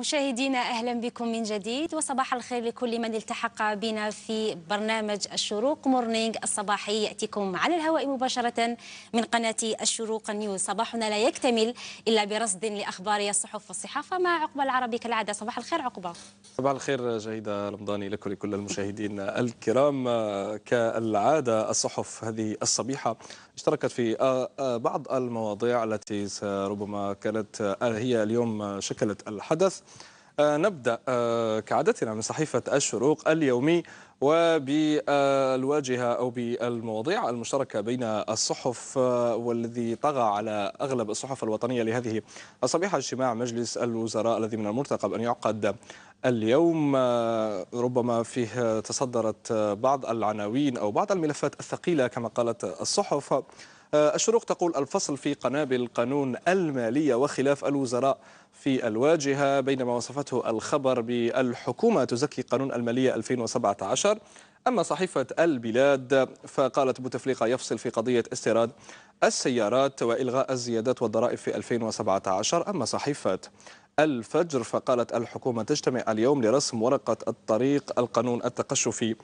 مشاهدينا اهلا بكم من جديد وصباح الخير لكل من التحق بنا في برنامج الشروق مورنينغ الصباحي ياتيكم على الهواء مباشره من قناه الشروق نيوز صباحنا لا يكتمل الا برصد لاخبار الصحف والصحافه مع عقبه العربي كالعاده صباح الخير عقبه صباح الخير جيده رمضاني لك ولكل المشاهدين الكرام كالعاده الصحف هذه الصبيحه اشتركت في آه، آه، بعض المواضيع التي ربما كانت آه، هي اليوم شكلت الحدث آه، نبدأ آه، كعادتنا من صحيفة الشروق اليومي وبالواجهة أو بالمواضيع المشتركة بين الصحف آه، والذي طغى على أغلب الصحف الوطنية لهذه الصبيحة اجتماع مجلس الوزراء الذي من المرتقب أن يعقد اليوم ربما فيه تصدرت بعض العناوين أو بعض الملفات الثقيلة كما قالت الصحف آه، الشروق تقول الفصل في قنابل قانون المالية وخلاف الوزراء في الواجهة بينما وصفته الخبر بالحكومة تزكي قانون المالية 2017 أما صحيفة البلاد فقالت بوتفليقة يفصل في قضية استيراد السيارات وإلغاء الزيادات والضرائب في 2017 أما صحيفة الفجر فقالت الحكومة تجتمع اليوم لرسم ورقة الطريق القانون التقشفي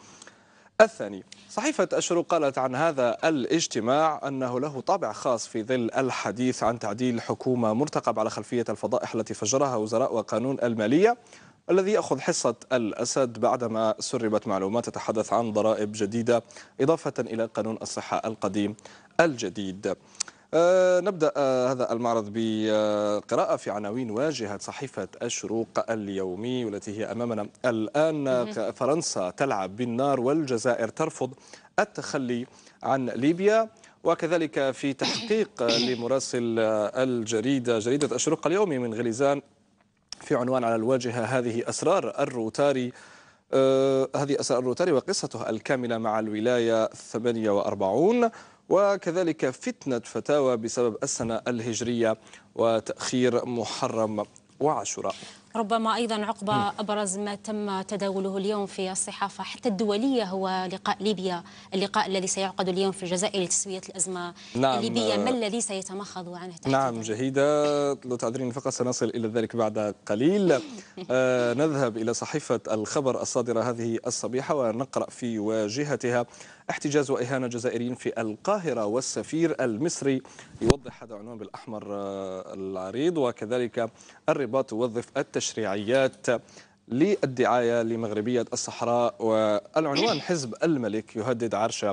الثاني صحيفة الشروق قالت عن هذا الاجتماع أنه له طابع خاص في ظل الحديث عن تعديل حكومة مرتقب على خلفية الفضائح التي فجرها وزراء وقانون المالية الذي يأخذ حصة الأسد بعدما سربت معلومات تتحدث عن ضرائب جديدة إضافة إلى قانون الصحة القديم الجديد آه، نبدأ آه، هذا المعرض بقراءة في عناوين واجهة صحيفة الشروق اليومي والتي هي أمامنا الآن فرنسا تلعب بالنار والجزائر ترفض التخلي عن ليبيا وكذلك في تحقيق لمراسل الجريدة جريدة الشروق اليومي من غليزان في عنوان على الواجهة هذه أسرار الروتاري آه، هذه أسرار الروتاري وقصته الكاملة مع الولاية 48 وكذلك فتنة فتاوى بسبب السنة الهجرية وتأخير محرم وعاشوراء ربما أيضا عقبة أبرز ما تم تداوله اليوم في الصحافة حتى الدولية هو لقاء ليبيا اللقاء الذي سيعقد اليوم في الجزائر لتسوية الأزمة نعم الليبية ما الذي سيتمخض عنه تحديدا؟ نعم جهيدة لو تعذرين فقط سنصل إلى ذلك بعد قليل آه نذهب إلى صحيفة الخبر الصادرة هذه الصبيحة ونقرأ في واجهتها احتجاز وإهانة جزائريين في القاهرة والسفير المصري يوضح هذا عنوان بالأحمر آه، العريض وكذلك الرباط توظف التشريعيات للدعاية لمغربية الصحراء والعنوان حزب الملك يهدد عرش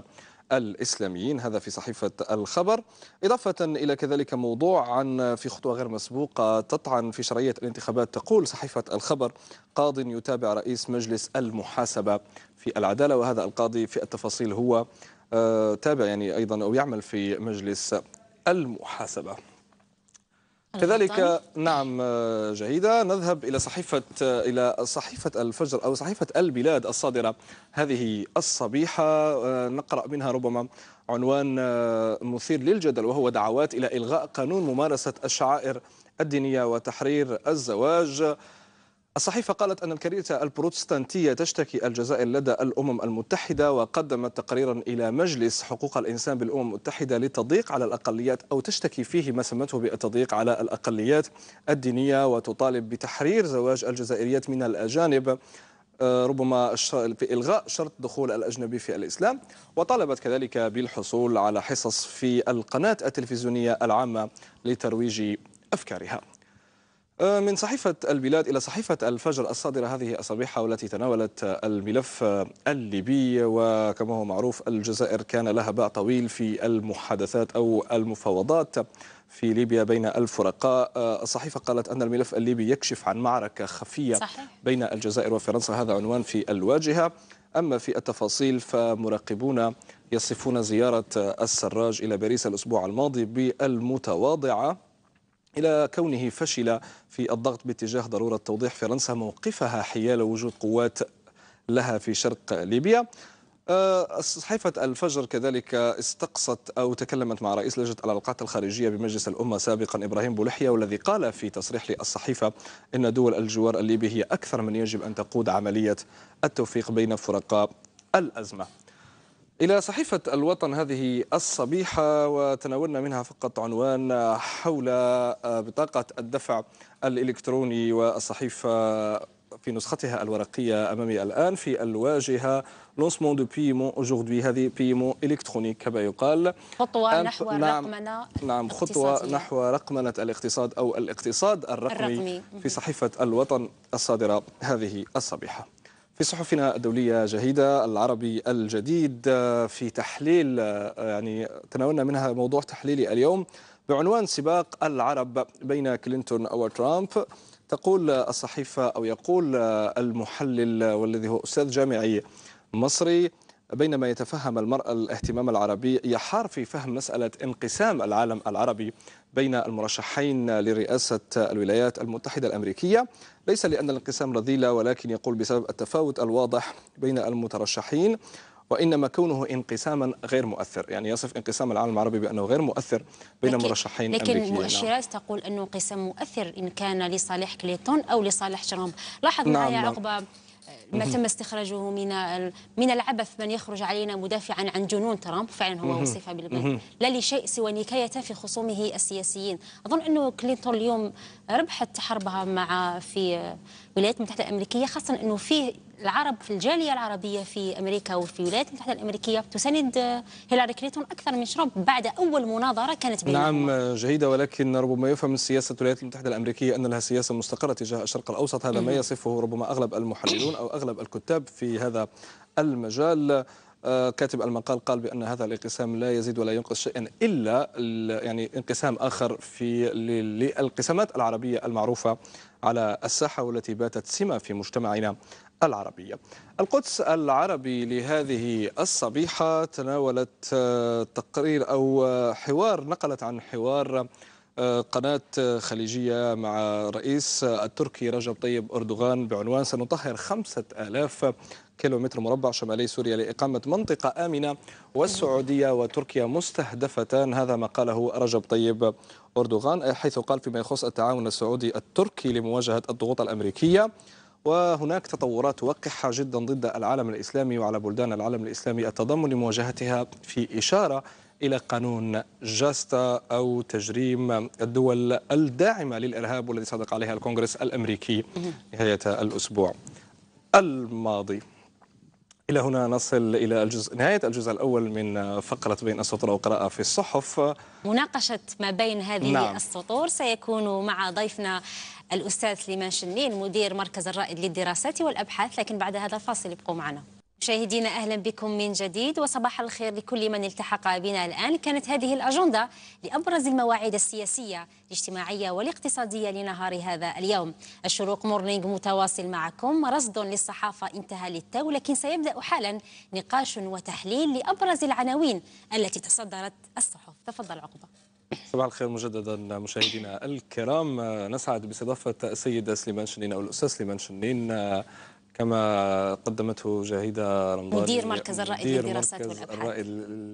الإسلاميين هذا في صحيفة الخبر إضافة إلى كذلك موضوع عن في خطوة غير مسبوقة تطعن في شرعية الانتخابات تقول صحيفة الخبر قاض يتابع رئيس مجلس المحاسبة في العدالة وهذا القاضي في التفاصيل هو آه، تابع يعني أيضا أو يعمل في مجلس المحاسبة كذلك نعم جهيدة نذهب إلى صحيفة إلى صحيفة الفجر أو صحيفة البلاد الصادرة هذه الصبيحة آه، نقرأ منها ربما عنوان آه، مثير للجدل وهو دعوات إلى إلغاء قانون ممارسة الشعائر الدينية وتحرير الزواج الصحيفة قالت أن الكنيسة البروتستانتية تشتكي الجزائر لدى الأمم المتحدة وقدمت تقريرا إلى مجلس حقوق الإنسان بالأمم المتحدة للتضييق على الأقليات أو تشتكي فيه ما سمته بالتضييق على الأقليات الدينية وتطالب بتحرير زواج الجزائريات من الأجانب آه، ربما في إلغاء شرط دخول الأجنبي في الإسلام وطالبت كذلك بالحصول على حصص في القناة التلفزيونية العامة لترويج أفكارها آه، من صحيفة البلاد إلى صحيفة الفجر الصادرة هذه الصبيحة والتي تناولت الملف آه، الليبي وكما هو معروف الجزائر كان لها باع طويل في المحادثات أو المفاوضات في ليبيا بين الفرقاء آه، الصحيفة قالت أن الملف الليبي يكشف عن معركة خفية صحيح. بين الجزائر وفرنسا هذا عنوان في الواجهة أما في التفاصيل فمراقبون يصفون زيارة السراج إلى باريس الأسبوع الماضي بالمتواضعة إلى كونه فشل في الضغط باتجاه ضرورة توضيح فرنسا موقفها حيال وجود قوات لها في شرق ليبيا آه، صحيفة الفجر كذلك استقصت أو تكلمت مع رئيس لجنة العلاقات الخارجية بمجلس الأمة سابقا إبراهيم بولحية والذي قال في تصريح للصحيفة أن دول الجوار الليبي هي أكثر من يجب أن تقود عملية التوفيق بين فرقاء الأزمة إلى صحيفة الوطن هذه الصبيحة وتناولنا منها فقط عنوان حول آه، بطاقة الدفع الإلكتروني والصحيفة في نسختها الورقية أمامي الآن في الواجهة لونسمون دو بيمون أوجوردي هذه بيمون إلكترونيك كما يقال خطوة نحو نعم نعم خطوة نحو رقمنة الاقتصاد أو الاقتصاد الرقمي, الرقمي. في صحيفة الوطن الصادرة هذه الصبيحة في صحفنا الدولية جهيدة العربي الجديد آه، في تحليل آه، يعني تناولنا منها موضوع تحليلي اليوم بعنوان سباق العرب بين كلينتون وترامب تقول الصحيفة أو يقول آه، المحلل والذي هو أستاذ جامعي مصري بينما يتفهم المرأة الاهتمام العربي يحار في فهم مسألة انقسام العالم العربي بين المرشحين لرئاسة الولايات المتحدة الأمريكية ليس لأن الانقسام رذيلة ولكن يقول بسبب التفاوت الواضح بين المترشحين وإنما كونه انقساما غير مؤثر يعني يصف انقسام العالم العربي بأنه غير مؤثر بين لكن مرشحين لكن أمريكيين المؤشرات نعم. تقول أنه انقسام مؤثر إن كان لصالح كليتون أو لصالح ترامب لاحظ نعم معي نعم. عقبة ما تم استخراجه من من العبث من يخرج علينا مدافعا عن جنون ترامب فعلا هو وصف بالبنك لا لشيء سوى نكاية في خصومه السياسيين أظن أنه كلينتون اليوم ربحت حربها مع في الولايات المتحده الامريكيه خاصه انه في العرب في الجاليه العربيه في امريكا وفي الولايات المتحده الامريكيه تساند آه، هيلاري كليتون اكثر من شرب بعد اول مناظره كانت بينهم نعم آه، جيده ولكن ربما يفهم سياسه الولايات المتحده الامريكيه ان لها سياسه مستقره تجاه الشرق الاوسط هذا ما يصفه ربما اغلب المحللون او اغلب الكتاب في هذا المجال آه، كاتب المقال قال بأن هذا الانقسام لا يزيد ولا ينقص شيئا إلا يعني انقسام آخر في للقسمات العربية المعروفة على الساحة والتي باتت سمة في مجتمعنا العربية القدس العربي لهذه الصبيحة تناولت آه، تقرير أو آه، حوار نقلت عن حوار قناة خليجية مع رئيس التركي رجب طيب أردوغان بعنوان سنطهر خمسة آلاف كيلومتر مربع شمالي سوريا لإقامة منطقة آمنة والسعودية وتركيا مستهدفتان هذا ما قاله رجب طيب أردوغان حيث قال فيما يخص التعاون السعودي التركي لمواجهة الضغوط الأمريكية وهناك تطورات وقحة جدا ضد العالم الإسلامي وعلى بلدان العالم الإسلامي التضامن لمواجهتها في إشارة إلى قانون جاستا أو تجريم الدول الداعمة للإرهاب والذي صدق عليها الكونغرس الأمريكي نهاية الأسبوع الماضي إلى هنا نصل إلى الجزء نهاية الجزء الأول من فقرة بين السطور أو قراءة في الصحف مناقشة ما بين هذه نعم. السطور سيكون مع ضيفنا الأستاذ سليمان شنين مدير مركز الرائد للدراسات والأبحاث لكن بعد هذا الفاصل ابقوا معنا مشاهدينا اهلا بكم من جديد وصباح الخير لكل من التحق بنا الان كانت هذه الاجنده لابرز المواعيد السياسيه الاجتماعيه والاقتصاديه لنهار هذا اليوم الشروق مورنينغ متواصل معكم رصد للصحافه انتهى للتو لكن سيبدا حالا نقاش وتحليل لابرز العناوين التي تصدرت الصحف تفضل عقبه صباح الخير مجددا مشاهدينا الكرام نسعد باستضافه السيد سليمان شنين او الاستاذ سليمان شنين كما قدمته جاهدة رمضان مدير مركز الرأي مدير للدراسات مركز والأبحاث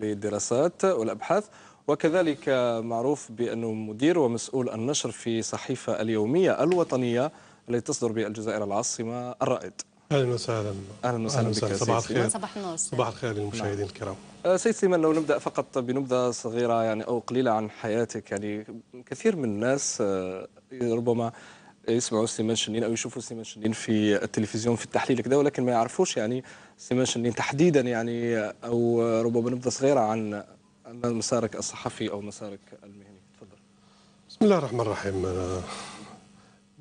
للدراسات والأبحاث وكذلك معروف بأنه مدير ومسؤول النشر في صحيفة اليومية الوطنية التي تصدر بالجزائر العاصمة الرائد اهلا وسهلا اهلا وسهلا بك صباح الخير صباح النور صباح الخير للمشاهدين نعم. الكرام آه، سيد سليمان لو نبدا فقط بنبذه صغيره يعني او قليله عن حياتك يعني كثير من الناس آه، ربما يسمعوا سيمان شنين او يشوفوا سيمان شنين في التلفزيون في التحليل كذا ولكن ما يعرفوش يعني سيمان شنين تحديدا يعني او ربما نبذه صغيره عن مسارك الصحفي او مسارك المهني تفضل بسم الله الرحمن الرحيم أنا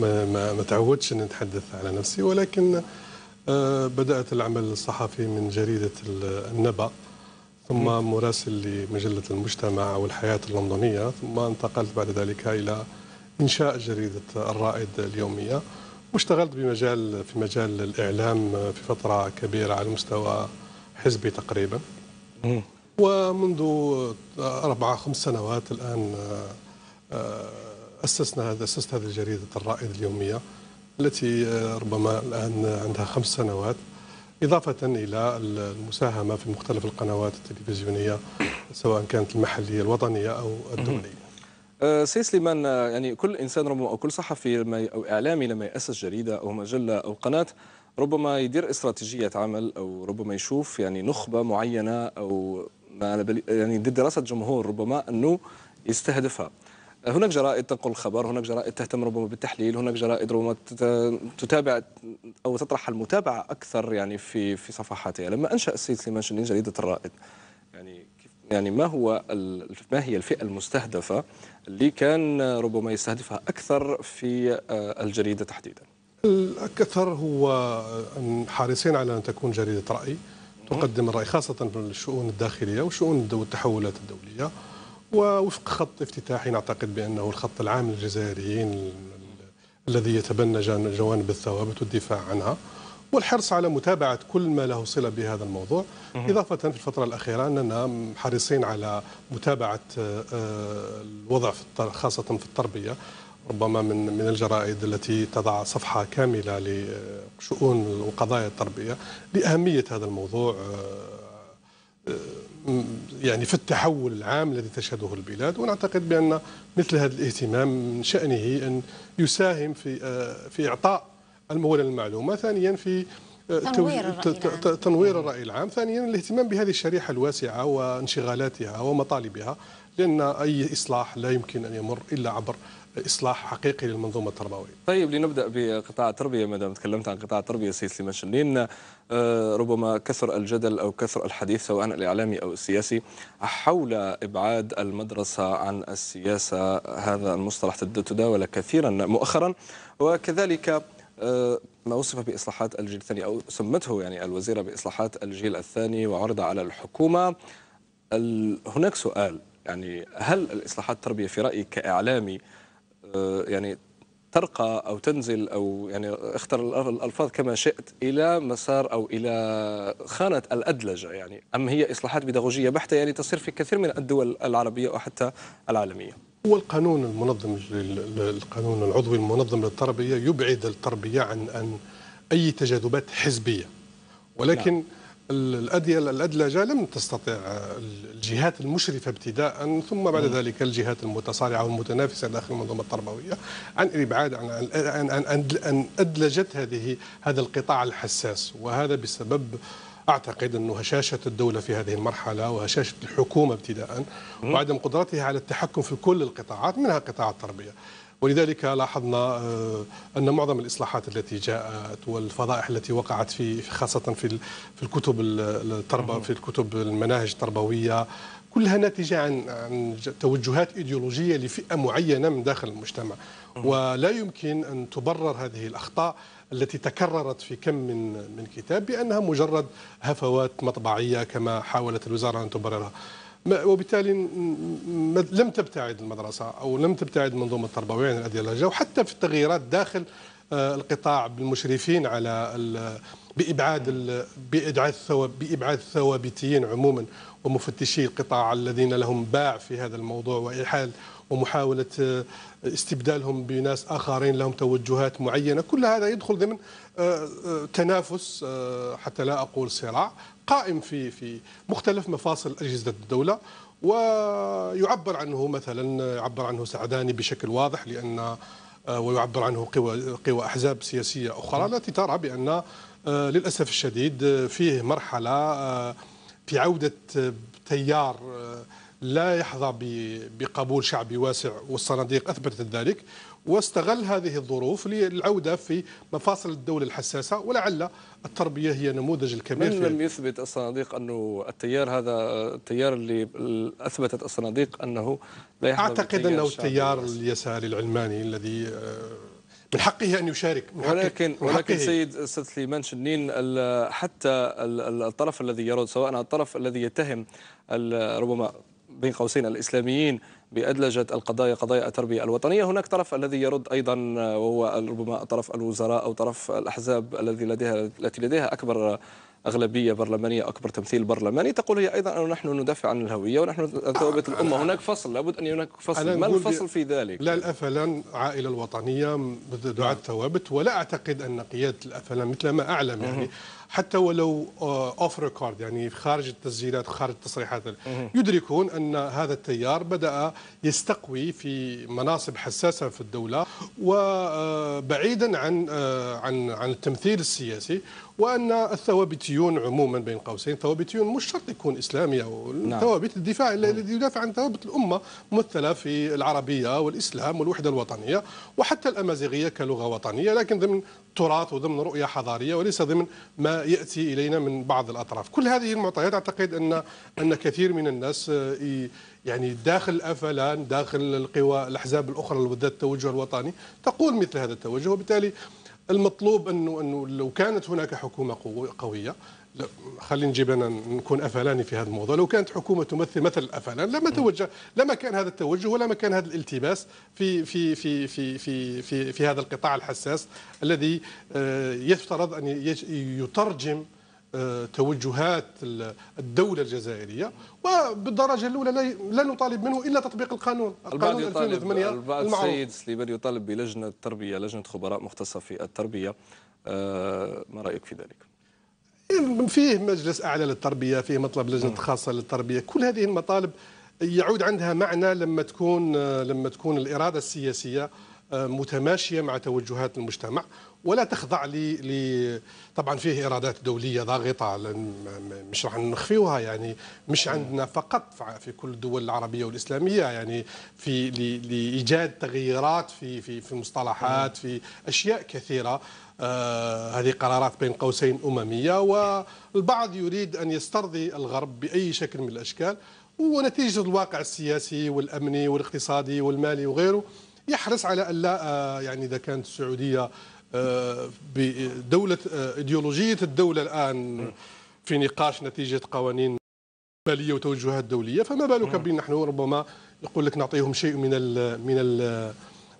ما ما, ما تعودش ان نتحدث على نفسي ولكن آه، بدات العمل الصحفي من جريده النبأ ثم مراسل لمجله المجتمع والحياه اللندنيه ثم انتقلت بعد ذلك الى انشاء جريده الرائد اليوميه واشتغلت بمجال في مجال الاعلام في فتره كبيره على مستوى حزبي تقريبا ومنذ اربع خمس سنوات الان آه، اسسنا هذا اسست هذه جريده الرائد اليوميه التي آه، ربما الان عندها خمس سنوات إضافة إلى المساهمة في مختلف القنوات التلفزيونية سواء كانت المحلية الوطنية أو الدولية آه، سي سليمان آه، يعني كل انسان ربما او كل صحفي لما او اعلامي لما ياسس جريده او مجله او قناه ربما يدير استراتيجيه عمل او ربما يشوف يعني نخبه معينه او ما على بالي يعني دراسه جمهور ربما انه يستهدفها آه، هناك جرائد تنقل الخبر هناك جرائد تهتم ربما بالتحليل هناك جرائد ربما تتابع او تطرح المتابعه اكثر يعني في في صفحاتها لما انشا السيد سليمان شنين جريده الرائد يعني يعني ما هو ما هي الفئه المستهدفه اللي كان ربما يستهدفها أكثر في آه، الجريدة تحديدا الأكثر هو حريصين على أن تكون جريدة رأي تقدم الرأي خاصة في الشؤون الداخلية وشؤون التحولات الدولية ووفق خط افتتاحي نعتقد بأنه الخط العام للجزائريين الذي يتبنى جوانب الثوابت والدفاع عنها والحرص على متابعة كل ما له صلة بهذا الموضوع إضافة في الفترة الأخيرة أننا حريصين على متابعة آه، الوضع في خاصة في التربية ربما من من الجرائد التي تضع صفحه كامله لشؤون وقضايا التربيه لاهميه هذا الموضوع آه، آه، يعني في التحول العام الذي تشهده البلاد ونعتقد بان مثل هذا الاهتمام من شانه ان يساهم في في اعطاء المولى للمعلومه ثانيا في آه، تنوير الرأي العام. تنوير الرأي العام ثانيا الاهتمام بهذه الشريحة الواسعة وانشغالاتها ومطالبها لأن أي إصلاح لا يمكن أن يمر إلا عبر إصلاح حقيقي للمنظومة التربوية طيب لنبدأ بقطاع التربية ما دام تكلمت عن قطاع التربية سيد سليمان شنين آه، ربما كثر الجدل أو كثر الحديث سواء الإعلامي أو السياسي حول إبعاد المدرسة عن السياسة هذا المصطلح تداول كثيرا مؤخرا وكذلك ما وصف بإصلاحات الجيل الثاني أو سمته يعني الوزيرة بإصلاحات الجيل الثاني وعرض على الحكومة هناك سؤال يعني هل الإصلاحات التربية في رأيك كإعلامي آه، يعني ترقى أو تنزل أو يعني اختر الألفاظ كما شئت إلى مسار أو إلى خانة الأدلجة يعني أم هي إصلاحات بيداغوجية بحتة يعني تصير في كثير من الدول العربية وحتى العالمية هو القانون المنظم القانون العضوي المنظم للتربية يبعد التربية عن أن أي تجاذبات حزبية ولكن نعم. الأدلجة لم تستطع الجهات المشرفة ابتداء ثم بعد نعم. ذلك الجهات المتصارعة والمتنافسة داخل المنظومة التربوية عن الإبعاد عن أن أدلجت هذه هذا القطاع الحساس وهذا بسبب أعتقد أن هشاشة الدولة في هذه المرحلة وهشاشة الحكومة ابتداء وعدم قدرتها على التحكم في كل القطاعات منها قطاع التربية ولذلك لاحظنا آه، ان معظم الاصلاحات التي جاءت والفضائح التي وقعت في خاصه في في الكتب التربه في الكتب المناهج التربويه كلها ناتجه عن عن توجهات ايديولوجيه لفئه معينه من داخل المجتمع ولا يمكن ان تبرر هذه الاخطاء التي تكررت في كم من من كتاب بانها مجرد هفوات مطبعيه كما حاولت الوزاره ان تبررها وبالتالي لم تبتعد المدرسه او لم تبتعد منظومه التربويه عن هذه وحتى في التغييرات داخل آه، القطاع بالمشرفين على بابعاد بابعاد الثوابتيين عموما ومفتشي القطاع الذين لهم باع في هذا الموضوع وإحال ومحاولة آه، استبدالهم بناس آخرين لهم توجهات معينة كل هذا يدخل ضمن آه، آه، تنافس حتى لا أقول صراع قائم في في مختلف مفاصل أجهزة الدولة ويعبر عنه مثلا يعبر عنه سعداني بشكل واضح لأن ويعبر عنه قوى قوى أحزاب سياسية أخرى التي ترى بأن للأسف الشديد فيه مرحلة في عودة تيار آه، لا يحظى بقبول شعبي واسع والصناديق أثبتت ذلك واستغل هذه الظروف للعوده في مفاصل الدوله الحساسه ولعل التربيه هي نموذج الكبير من لم يثبت الصناديق انه التيار هذا التيار اللي اثبتت الصناديق انه لا يحظى اعتقد انه التيار اليساري العلماني الذي آه، من حقه ان يشارك من ولكن حقه ولكن سيد استاذ سليمان شنين حتى الطرف الذي يرد سواء الطرف الذي يتهم ربما بين قوسين الاسلاميين بأدلجة القضايا قضايا التربية الوطنية هناك طرف الذي يرد أيضا وهو ربما طرف الوزراء أو طرف الأحزاب الذي لديها التي لديها أكبر أغلبية برلمانية أكبر تمثيل برلماني تقول هي أيضا أنه نحن ندافع عن الهوية ونحن ثوابت الأمة هناك فصل لابد أن هناك فصل ما الفصل في ذلك؟ لا الأفلان عائلة الوطنية دعاة ثوابت ولا أعتقد أن قيادة الأفلان مثل ما أعلم يعني حتى ولو اوف آه، ريكورد يعني خارج التسجيلات خارج التصريحات يدركون ان هذا التيار بدا يستقوي في مناصب حساسه في الدوله وبعيدا آه، عن آه، عن عن التمثيل السياسي وان الثوابتيون عموما بين قوسين ثوابتيون مش شرط يكون اسلامي او نعم. ثوابت الدفاع الذي يدافع عن ثوابت الامه ممثله في العربيه والاسلام والوحده الوطنيه وحتى الامازيغيه كلغه وطنيه لكن ضمن التراث وضمن رؤية حضارية وليس ضمن ما يأتي إلينا من بعض الأطراف كل هذه المعطيات أعتقد أن أن كثير من الناس آه، يعني داخل الأفلان داخل القوى الأحزاب الأخرى ذات التوجه الوطني تقول مثل هذا التوجه وبالتالي المطلوب أنه, أنه لو كانت هناك حكومة قوية لا خلينا نجيب انا نكون افلاني في هذا الموضوع، لو كانت حكومه تمثل مثل الافلان لما توجه لما كان هذا التوجه ولما كان هذا الالتباس في في في في في في, في هذا القطاع الحساس الذي آه، يفترض ان يترجم آه، توجهات الدولة الجزائرية وبالدرجة الأولى لا نطالب منه إلا تطبيق القانون القانون 2008 البعض السيد سليمان يطالب بلجنة تربية لجنة خبراء مختصة في التربية آه، ما رأيك في ذلك؟ فيه مجلس اعلى للتربيه فيه مطلب لجنه خاصه للتربيه كل هذه المطالب يعود عندها معنى لما تكون لما تكون الاراده السياسيه آه، متماشيه مع توجهات المجتمع ولا تخضع ل طبعا فيه ايرادات دوليه ضاغطه مش راح نخفيوها يعني مش نعم. عندنا فقط في كل الدول العربيه والاسلاميه يعني في لايجاد تغييرات في في في مصطلحات نعم. في اشياء كثيره آه، هذه قرارات بين قوسين امميه والبعض يريد ان يسترضي الغرب باي شكل من الاشكال ونتيجه الواقع السياسي والامني والاقتصادي والمالي وغيره يحرص على الا آه، يعني اذا كانت السعوديه آه، بدولة آه، ايديولوجية الدولة الآن في نقاش نتيجة قوانين مالية وتوجهات دولية فما بالك نعم. بنا نحن ربما يقول لك نعطيهم شيء من الـ من الـ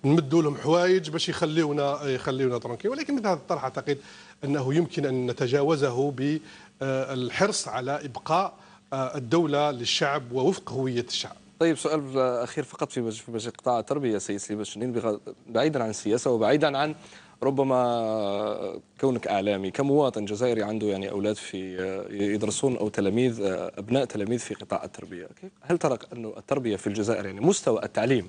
نمدوا لهم حوايج باش يخليونا يخليونا ترونكي ولكن مثل هذا الطرح اعتقد انه يمكن ان نتجاوزه بالحرص آه، على ابقاء الدوله للشعب ووفق هويه الشعب. طيب سؤال اخير فقط في مجال قطاع التربيه سيد سليمان شنين بعيدا عن السياسه وبعيدا عن ربما كونك اعلامي كمواطن جزائري عنده يعني اولاد في يدرسون او تلاميذ ابناء تلاميذ في قطاع التربيه هل ترى انه التربيه في الجزائر يعني مستوى التعليم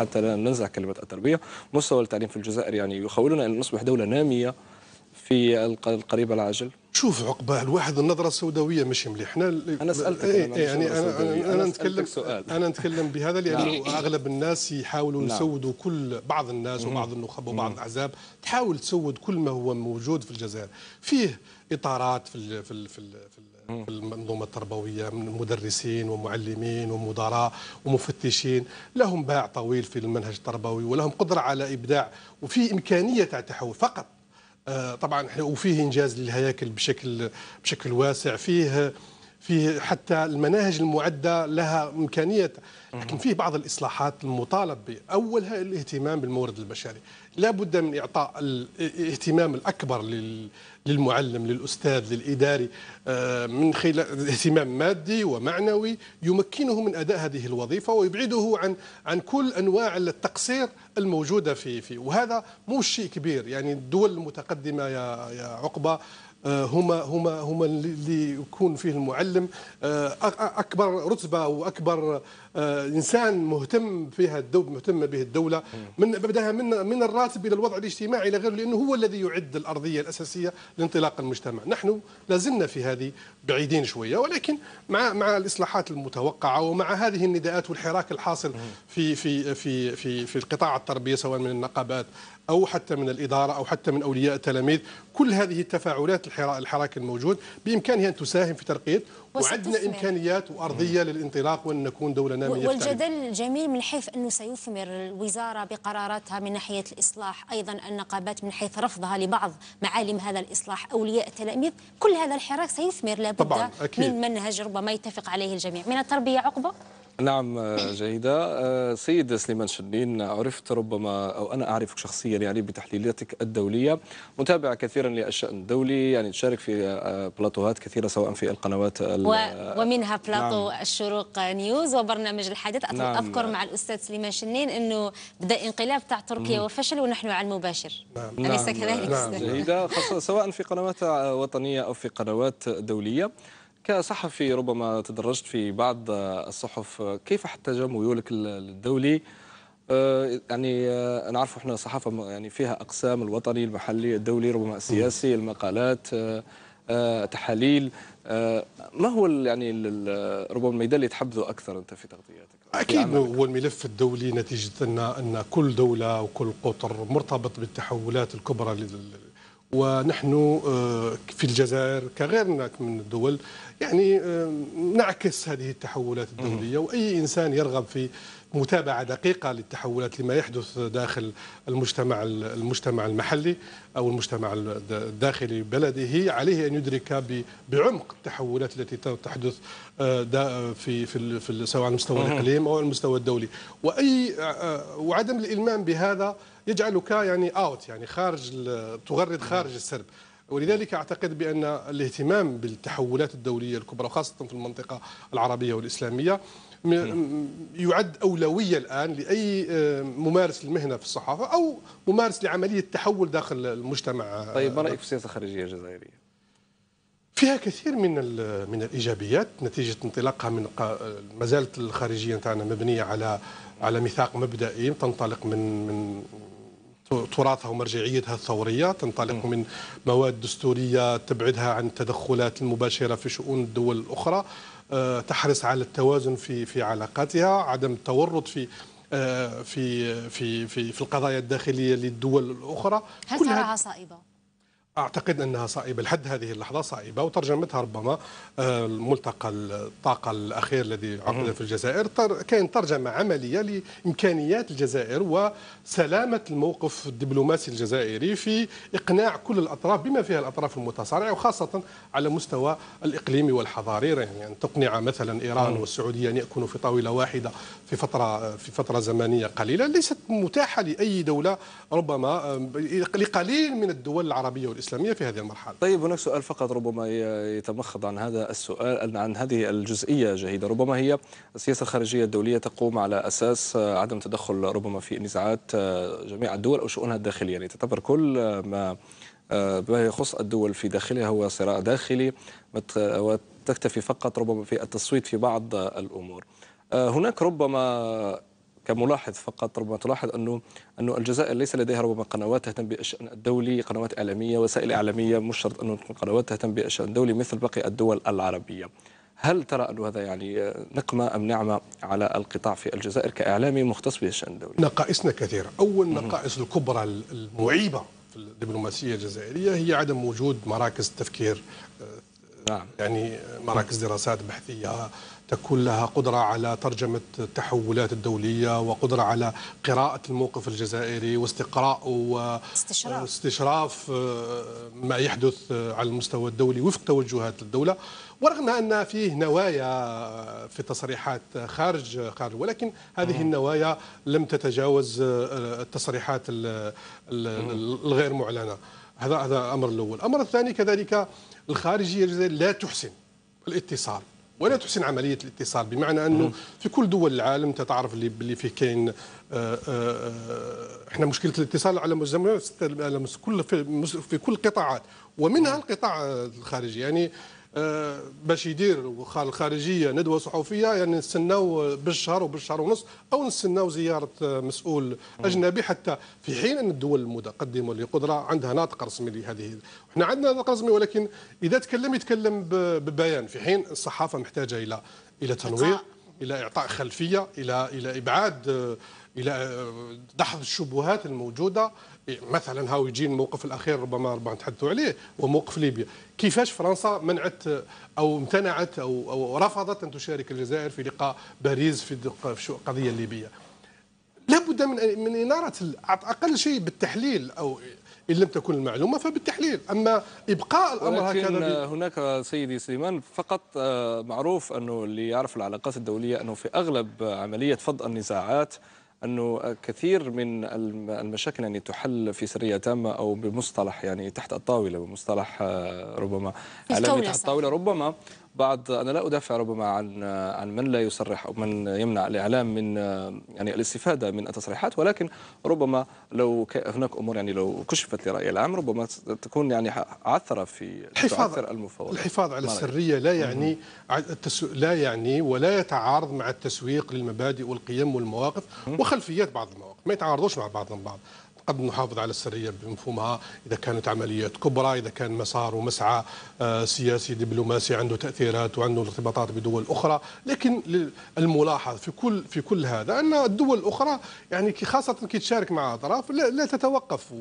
حتى لا ننزع كلمه التربيه مستوى التعليم في الجزائر يعني يخولنا ان نصبح دوله ناميه في القريب العاجل؟ شوف عقبه الواحد النظره السوداويه مش مليح احنا انا سالتك إيه أنا إيه، يعني انا انا, أنا نتكلم سؤال. انا نتكلم بهذا نعم. لانه اغلب الناس يحاولوا نعم. يسودوا كل بعض الناس وبعض النخب وبعض الاحزاب تحاول تسود كل ما هو موجود في الجزائر فيه اطارات في الـ في الـ في, الـ في, الـ في المنظومه التربويه من مدرسين ومعلمين ومدراء ومفتشين لهم باع طويل في المنهج التربوي ولهم قدره على ابداع وفي امكانيه تاع التحول فقط آه، طبعا وفيه انجاز للهياكل بشكل بشكل واسع فيه في حتى المناهج المعده لها امكانيه لكن فيه بعض الاصلاحات المطالب اولها الاهتمام بالمورد البشري لا بد من اعطاء الاهتمام الاكبر للمعلم للاستاذ للاداري آه، من خلال اهتمام مادي ومعنوي يمكنه من اداء هذه الوظيفه ويبعده عن عن كل انواع التقصير الموجوده في في وهذا مو شيء كبير يعني الدول المتقدمه يا يا عقبه آه، هما هما هما اللي يكون فيه المعلم آه، اكبر رتبه واكبر آه، انسان مهتم فيها الدوله مهتمه به الدوله من بداها من من الراتب الى الوضع الاجتماعي الى غيره لانه هو الذي يعد الارضيه الاساسيه لانطلاق المجتمع، نحن لازلنا في هذه بعيدين شويه ولكن مع مع الاصلاحات المتوقعه ومع هذه النداءات والحراك الحاصل في في في في, في القطاع التربيه سواء من النقابات أو حتى من الإدارة أو حتى من أولياء التلاميذ كل هذه التفاعلات الحراك الموجود بإمكانها أن تساهم في ترقية وعندنا إمكانيات وأرضية للانطلاق وأن نكون دولة نامية والجدل الجميل من حيث أنه سيثمر الوزارة بقراراتها من ناحية الإصلاح أيضا النقابات من حيث رفضها لبعض معالم هذا الإصلاح أولياء التلاميذ كل هذا الحراك سيثمر لابد طبعاً أكيد. من منهج ربما يتفق عليه الجميع من التربية عقبة نعم آه، جيدة آه، سيد سليمان شنين عرفت ربما أو أنا أعرفك شخصيا يعني بتحليلاتك الدولية متابع كثيرا للشأن الدولي يعني تشارك في آه، بلاطوهات كثيرة سواء في القنوات و... ومنها بلاطو نعم. الشروق نيوز وبرنامج الحديث نعم. أذكر مع الأستاذ سليمان شنين أنه بدأ انقلاب تاع تركيا مم. وفشل ونحن على المباشر نعم. أليس نعم. كذلك؟ نعم جيدة سواء في قنوات وطنية أو في قنوات دولية كصحفي ربما تدرجت في بعض الصحف كيف جاء ميولك الدولي آه، يعني آه، نعرفوا احنا الصحافه يعني فيها اقسام الوطني المحلي الدولي ربما السياسي المقالات آه، تحاليل ما هو يعني ربما الميدان اللي تحبذه اكثر انت في تغطياتك اكيد في هو الملف الدولي نتيجه ان ان كل دوله وكل قطر مرتبط بالتحولات الكبرى ونحن آه، في الجزائر كغيرنا من الدول يعني آه، نعكس هذه التحولات الدولية وأي إنسان يرغب في متابعة دقيقة للتحولات لما يحدث داخل المجتمع المجتمع المحلي أو المجتمع الداخلي بلده عليه أن يدرك بعمق التحولات التي تحدث آه، في في سواء على المستوى الإقليم أو على المستوى الدولي وأي وعدم الإلمام بهذا يجعلك يعني اوت يعني خارج تغرد خارج السرب ولذلك اعتقد بان الاهتمام بالتحولات الدوليه الكبرى وخاصه في المنطقه العربيه والاسلاميه نعم. يعد أولوية الآن لأي آه، ممارس للمهنة في الصحافة أو ممارس لعملية تحول داخل المجتمع طيب ما رأيك آه، في السياسة الخارجية الجزائرية؟ فيها كثير من من الايجابيات نتيجه انطلاقها من ما زالت الخارجيه نتاعنا مبنيه على على ميثاق مبدئي تنطلق من من تراثها ومرجعيتها الثورية تنطلق من مواد دستورية تبعدها عن التدخلات المباشرة في شؤون الدول الأخرى آه، تحرص على التوازن في في علاقاتها عدم التورط في آه، في في في, في القضايا الداخليه للدول الاخرى هل تراها صائبه؟ أعتقد أنها صائبه لحد هذه اللحظة صائبه وترجمتها ربما آه، ملتقى الطاقة الأخير الذي عقد في الجزائر كان ترجمة عملية لإمكانيات الجزائر وسلامة الموقف الدبلوماسي الجزائري في إقناع كل الأطراف بما فيها الأطراف المتصارعة وخاصة على مستوى الإقليمي والحضاري يعني أن تقنع مثلا إيران والسعودية أن يكونوا في طاولة واحدة في فترة في فترة زمنية قليلة ليست متاحة لأي دولة ربما آه، لقليل من الدول العربية والإسلامية الإسلامية في هذه المرحلة طيب هناك سؤال فقط ربما يتمخض عن هذا السؤال عن هذه الجزئية جهيدة ربما هي السياسة الخارجية الدولية تقوم على أساس عدم تدخل ربما في نزاعات جميع الدول أو شؤونها الداخلية يعني تعتبر كل ما يخص الدول في داخلها هو صراع داخلي وتكتفي فقط ربما في التصويت في بعض الأمور هناك ربما كملاحظ فقط ربما تلاحظ أنه أنه الجزائر ليس لديها ربما قنوات تهتم بالشأن الدولي قنوات إعلامية وسائل إعلامية مش شرط أنه تكون قنوات تهتم بالشأن الدولي مثل باقي الدول العربية هل ترى أن هذا يعني نقمة أم نعمة على القطاع في الجزائر كإعلامي مختص بالشأن الدولي؟ نقائصنا كثيرة أول النقائص الكبرى المعيبة في الدبلوماسية الجزائرية هي عدم وجود مراكز تفكير آه، نعم. يعني مراكز دراسات بحثية تكون لها قدرة على ترجمة التحولات الدولية وقدرة على قراءة الموقف الجزائري واستقراء واستشراف آه، ما يحدث على المستوى الدولي وفق توجهات الدولة ورغم ان فيه نوايا آه، في تصريحات خارج آه، خارج ولكن هذه النوايا لم تتجاوز التصريحات الغير معلنه هذا هذا الامر الاول الامر الثاني كذلك الخارجيه الجزائريه لا تحسن الاتصال ولا تحسن عمليه الاتصال بمعنى انه في كل دول العالم انت تعرف اللي باللي فيه كاين آه، آه، آه، احنا مشكله الاتصال على كل في كل القطاعات ومنها القطاع الخارجي يعني آه، باش يدير الخارجيه ندوه صحفيه يعني نستناو بالشهر وبالشهر ونص او نستناو زياره مسؤول اجنبي حتى في حين ان الدول المتقدمه اللي قدره عندها ناطق رسمي لهذه احنا عندنا ناطق رسمي ولكن اذا تكلم يتكلم ببيان في حين الصحافه محتاجه الى الى تنوير الى اعطاء خلفيه الى الى ابعاد الى دحض الشبهات الموجوده مثلا هاو يجي الموقف الاخير ربما ربما نتحدثوا عليه وموقف ليبيا كيفاش فرنسا منعت او امتنعت او, أو رفضت ان تشارك الجزائر في لقاء باريس في القضيه الليبيه لابد من من اناره اقل شيء بالتحليل او ان لم تكن المعلومه فبالتحليل اما ابقاء الامر هكذا هناك سيدي سليمان فقط آه، معروف انه اللي يعرف العلاقات الدوليه انه في اغلب عمليه فض النزاعات أنه كثير من المشاكل يعني تحل في سرية تامة أو بمصطلح يعني تحت الطاولة بمصطلح آه، ربما إعلامي تحت الطاولة ربما بعض انا لا ادافع ربما عن عن من لا يصرح او من يمنع الاعلام من يعني الاستفاده من التصريحات ولكن ربما لو هناك امور يعني لو كشفت للراي العام ربما تكون يعني عثره في الحفاظ المفاوضات الحفاظ على السريه لا يعني لا يعني ولا يتعارض مع التسويق للمبادئ والقيم والمواقف وخلفيات بعض المواقف ما يتعارضوش مع بعضهم بعض قد نحافظ على السريه بمفهومها اذا كانت عمليات كبرى اذا كان مسار ومسعى آه، سياسي دبلوماسي عنده تاثيرات وعنده ارتباطات بدول اخرى لكن الملاحظ في كل في كل هذا ان الدول الاخرى يعني خاصه كي تشارك مع اطراف لا, لا تتوقف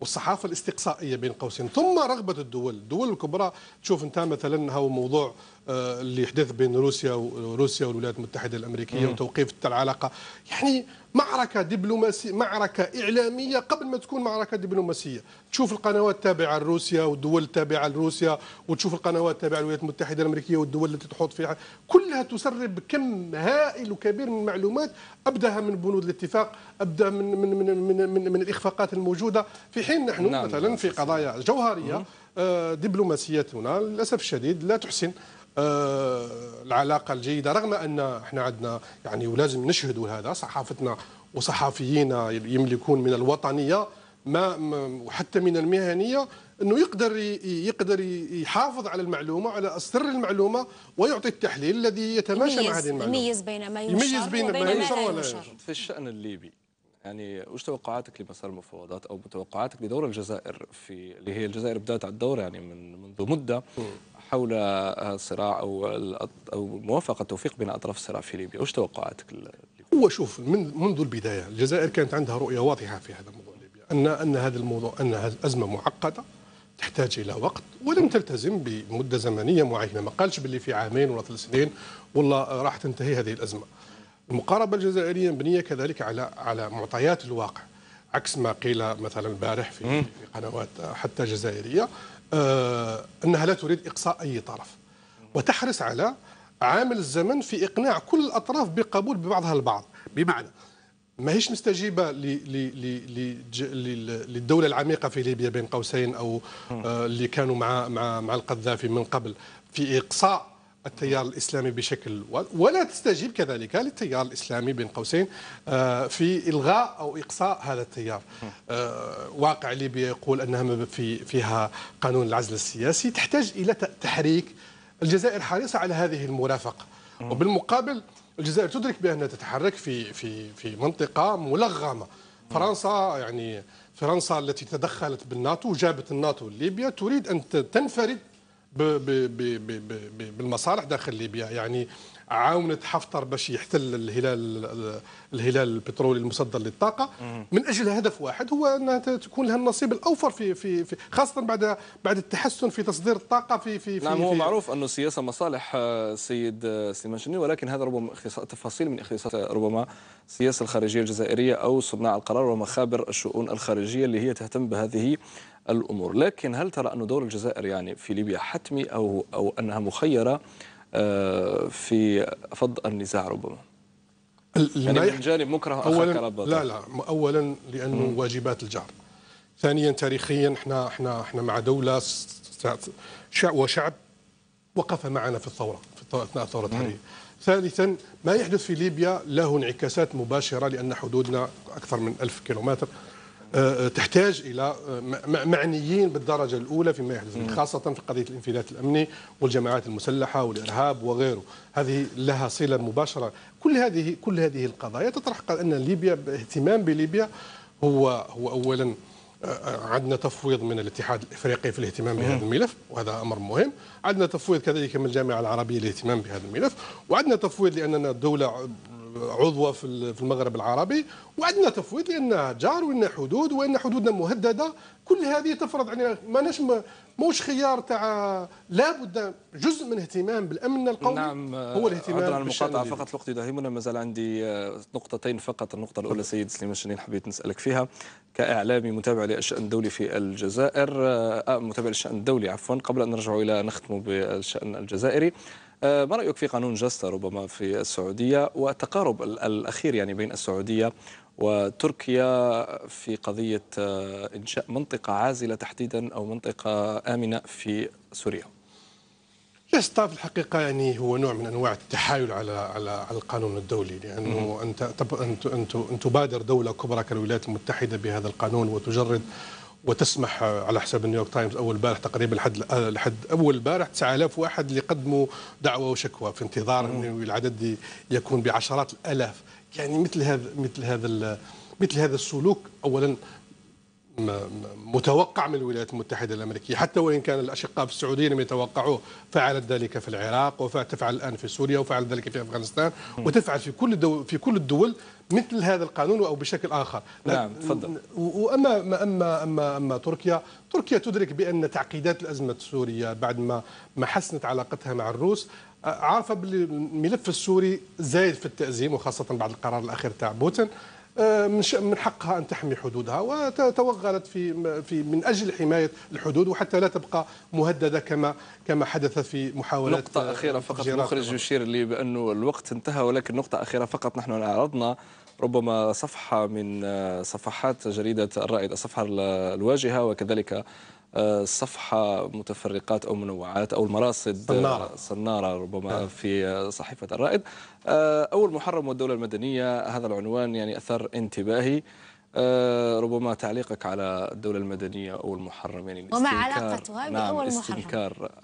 والصحافه الاستقصائيه بين قوسين ثم رغبه الدول الدول الكبرى تشوف انت مثلا هو موضوع اللي حدث بين روسيا وروسيا والولايات المتحده الامريكيه وتوقيف العلاقه يعني معركه دبلوماسيه معركه اعلاميه قبل ما تكون معركه دبلوماسيه تشوف القنوات التابعه لروسيا والدول التابعه لروسيا وتشوف القنوات التابعه للولايات المتحده الامريكيه والدول التي تحوط فيها كلها تسرب كم هائل وكبير من المعلومات ابداها من بنود الاتفاق ابدا من من من من, من, من الاخفاقات الموجوده في حين نحن نعم مثلا في قضايا جوهريه آه، دبلوماسيتنا للاسف الشديد لا تحسن آه، العلاقه الجيده رغم ان احنا عندنا يعني ولازم نشهد هذا صحافتنا وصحفيين يملكون من الوطنيه ما وحتى من المهنيه انه يقدر يقدر يحافظ على المعلومه على سر المعلومه ويعطي التحليل الذي يتماشى مع هذه المعلومه يميز بين ما ينشر يميز بين ما ينشر ولا ينشر في الشان الليبي يعني وش توقعاتك لمسار المفاوضات او توقعاتك لدور الجزائر في اللي هي الجزائر بدات على الدور يعني من منذ مده حول الصراع آه، او او الموافقه التوفيق بين اطراف الصراع في ليبيا، وش توقعاتك؟ هو شوف من منذ البدايه الجزائر كانت عندها رؤيه واضحه في هذا الموضوع ليبيا، ان ان هذا الموضوع ان هذه الازمه معقده تحتاج الى وقت ولم تلتزم بمده زمنيه معينه، ما قالش باللي في عامين ولا ثلاث سنين والله آه، راح تنتهي هذه الازمه. المقاربه الجزائريه مبنيه كذلك على على معطيات الواقع. عكس ما قيل مثلا البارح في قنوات آه، حتى جزائريه آه، أنها لا تريد إقصاء أي طرف وتحرص على عامل الزمن في إقناع كل الأطراف بقبول ببعضها البعض بمعنى ماهيش مستجيبه للدوله العميقه في ليبيا بين قوسين او آه، اللي كانوا مع مع مع القذافي من قبل في اقصاء التيار الاسلامي بشكل ولا تستجيب كذلك للتيار الاسلامي بين قوسين آه، في الغاء او اقصاء هذا التيار آه، واقع ليبيا يقول انها في فيها قانون العزل السياسي تحتاج الى تحريك الجزائر حريصه على هذه المرافقه وبالمقابل الجزائر تدرك بانها تتحرك في في في منطقه ملغمه فرنسا يعني فرنسا التي تدخلت بالناتو جابت الناتو ليبيا تريد ان تنفرد بالمصالح داخل ليبيا يعني عاونت حفتر باش يحتل الهلال الهلال البترولي المصدر للطاقه من اجل هدف واحد هو انها تكون لها النصيب الاوفر في في, في خاصه بعد بعد التحسن في تصدير الطاقه في في نعم في هو معروف انه السياسه مصالح السيد آه، آه، سليمان شني ولكن هذا ربما تفاصيل من اختصاص آه، ربما السياسه الخارجيه الجزائريه او صناع القرار ومخابر الشؤون الخارجيه اللي هي تهتم بهذه الأمور لكن هل ترى أن دور الجزائر يعني في ليبيا حتمي أو, أو أنها مخيرة آه، في فض النزاع ربما يعني من جانب مكره أولا لا لا أولا لأنه واجبات الجار ثانيا تاريخيا احنا احنا احنا مع دولة وشعب وقف معنا في الثورة في أثناء الثورة الحرية ثالثا ما يحدث في ليبيا له انعكاسات مباشرة لأن حدودنا أكثر من ألف كيلومتر آه، آه، تحتاج الى آه، معنيين بالدرجه الاولى فيما يحدث خاصه في قضيه الانفلات الامني والجماعات المسلحه والارهاب وغيره هذه لها صله مباشره كل هذه كل هذه القضايا تطرح ان ليبيا الاهتمام بليبيا هو هو اولا عندنا تفويض من الاتحاد الافريقي في الاهتمام بهذا الملف وهذا امر مهم عندنا تفويض كذلك من الجامعه العربيه للاهتمام بهذا الملف وعندنا تفويض لاننا دوله عضوة في المغرب العربي وعندنا تفويض لأن جار وإن حدود وإن حدودنا مهددة كل هذه تفرض علينا يعني ماناش موش خيار تاع لابد جزء من اهتمام بالامن القومي نعم هو آه، الاهتمام عن المقاطعه فقط الوقت يداهمنا مازال عندي آه، نقطتين فقط النقطه الاولى سيد سليمان الشنين حبيت نسالك فيها كاعلامي متابع للشان الدولي في الجزائر آه، متابع للشان الدولي عفوا قبل ان نرجع الى نختم بالشان الجزائري آه، ما رأيك في قانون جاستا ربما في السعودية والتقارب الأخير يعني بين السعودية وتركيا في قضية آه، إنشاء منطقة عازلة تحديدا أو منطقة آمنة في سوريا جاستا في الحقيقة يعني هو نوع من أنواع التحايل على على على القانون الدولي لأنه أنت أن تبادر دولة كبرى كالولايات المتحدة بهذا القانون وتجرد وتسمح على حساب نيويورك تايمز اول بارح تقريبا لحد لحد اول بارح 9000 واحد اللي قدموا دعوه وشكوى في انتظار انه العدد يكون بعشرات الالاف يعني مثل هذا مثل هذا مثل هذا السلوك اولا متوقع من الولايات المتحدة الأمريكية حتى وإن كان الأشقاء في السعودية لم يتوقعوه فعلت ذلك في العراق وتفعل الآن في سوريا وفعل ذلك في أفغانستان وتفعل في كل في كل الدول مثل هذا القانون أو بشكل آخر نعم تفضل وأما أما أما أما, أما تركيا تركيا تدرك بأن تعقيدات الأزمة السورية بعد ما ما حسنت علاقتها مع الروس عارفة بالملف السوري زايد في التأزيم وخاصة بعد القرار الأخير تاع بوتين آه، من حقها ان تحمي حدودها وتوغلت في في من اجل حمايه الحدود وحتى لا تبقى مهدده كما كما حدث في محاولات نقطه اخيره فقط المخرج يشير لي بانه الوقت انتهى ولكن نقطه اخيره فقط نحن عرضنا ربما صفحه من آه، صفحات جريده الرائد الصفحه الواجهه وكذلك صفحة متفرقات أو منوعات أو المراصد صنارة, صنارة ربما نعم. في صحيفة الرائد آه، أول محرم والدولة المدنية هذا العنوان يعني أثر انتباهي آه، ربما تعليقك على الدولة المدنية أو المحرم يعني وما علاقتها نعم بأول محرم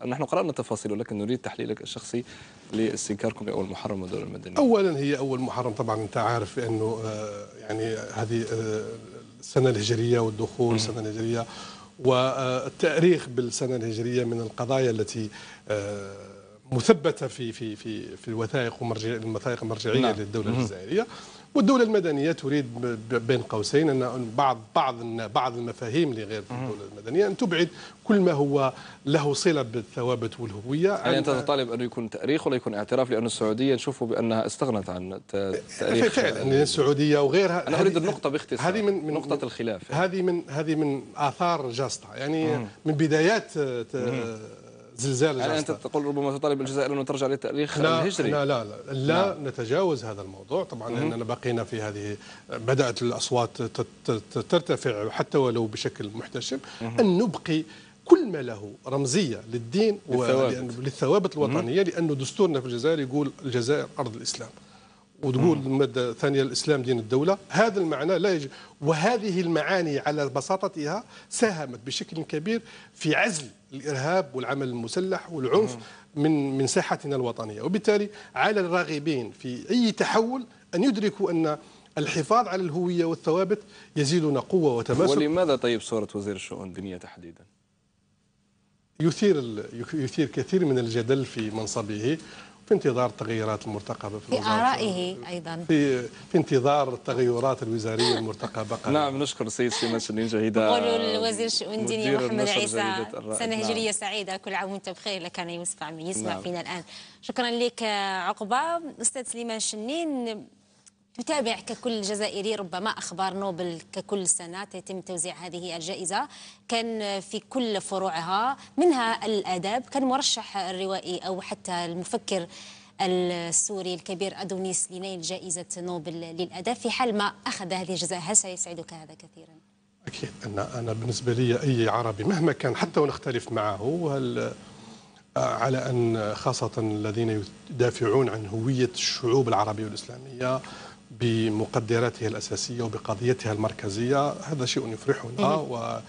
نحن قرأنا تفاصيل ولكن نريد تحليلك الشخصي لاستنكاركم لأول محرم والدولة المدنية أولا هي أول محرم طبعا أنت عارف أنه آه، يعني هذه السنة الهجرية والدخول السنة الهجرية والتاريخ بالسنه الهجريه من القضايا التي آه، مثبته في في في في الوثائق ومرجع المرجعيه نعم. للدوله الجزائريه والدوله المدنيه تريد بين قوسين ان بعض بعض بعض المفاهيم اللي غير الدوله المدنيه ان تبعد كل ما هو له صله بالثوابت والهويه يعني انت تطالب انه يكون تاريخ ولا يكون اعتراف لان السعوديه نشوفه بانها استغنت عن تاريخ فعلا السعوديه وغيرها انا اريد النقطه باختصار هذه من, من نقطه الخلاف هذه من هذه من اثار جاستا يعني مم. من بدايات مم. زلزال يعني انت تقول ربما تطالب الجزائر انه ترجع للتاريخ لا الهجري لا لا لا, لا لا نعم. نتجاوز هذا الموضوع طبعا لاننا بقينا في هذه بدات الاصوات ترتفع حتى ولو بشكل محتشم ان نبقي كل ما له رمزيه للدين وللثوابت للثوابت الوطنيه لانه دستورنا في الجزائر يقول الجزائر ارض الاسلام وتقول المادة الثانية الإسلام دين الدولة هذا المعنى لا يجب وهذه المعاني على بساطتها ساهمت بشكل كبير في عزل الارهاب والعمل المسلح والعنف من من ساحتنا الوطنيه وبالتالي على الراغبين في اي تحول ان يدركوا ان الحفاظ على الهويه والثوابت يزيدنا قوه وتماسك ولماذا طيب صوره وزير الشؤون الدينيه تحديدا يثير يثير كثير من الجدل في منصبه في انتظار التغيرات المرتقبة في ارائه أيضا في, في انتظار التغيرات الوزارية المرتقبة قريبا نعم نشكر السيد سليمان شنين جهيدة قولوا للوزير الشؤون الدينية محمد عيسى سنة نعم. هجرية نعم. سعيدة كل عام وانت بخير لكان يسمع يسمع نعم. فينا الآن شكرا لك عقبة أستاذ سليمان شنين تتابع ككل جزائري ربما أخبار نوبل ككل سنة يتم توزيع هذه الجائزة كان في كل فروعها منها الآداب كان مرشح الروائي أو حتى المفكر السوري الكبير أدونيس لنيل جائزة نوبل للأداب في حال ما أخذ هذه الجائزة هل سيسعدك هذا كثيرا؟ أكيد أنا أنا بالنسبة لي أي عربي مهما كان حتى ونختلف معه هل على أن خاصة الذين يدافعون عن هوية الشعوب العربية والإسلامية بمقدراته الأساسية وبقضيتها المركزية هذا شيء يفرحنا إيه. و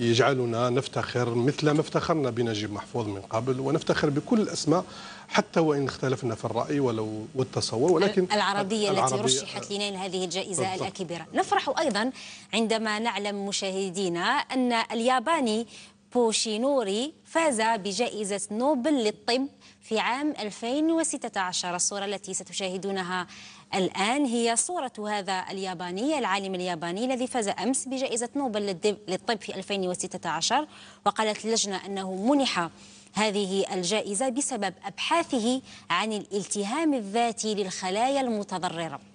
يجعلنا نفتخر مثل ما افتخرنا بنجيب محفوظ من قبل ونفتخر بكل الاسماء حتى وان اختلفنا في الراي ولو والتصور ولكن العربيه, العربية التي رشحت لنيل هذه الجائزه بالضبط. الكبيره نفرح ايضا عندما نعلم مشاهدينا ان الياباني بوشينوري فاز بجائزة نوبل للطب في عام 2016 الصورة التي ستشاهدونها الآن هي صورة هذا الياباني العالم الياباني الذي فاز أمس بجائزة نوبل للطب في 2016 وقالت اللجنة أنه منح هذه الجائزة بسبب أبحاثه عن الالتهام الذاتي للخلايا المتضررة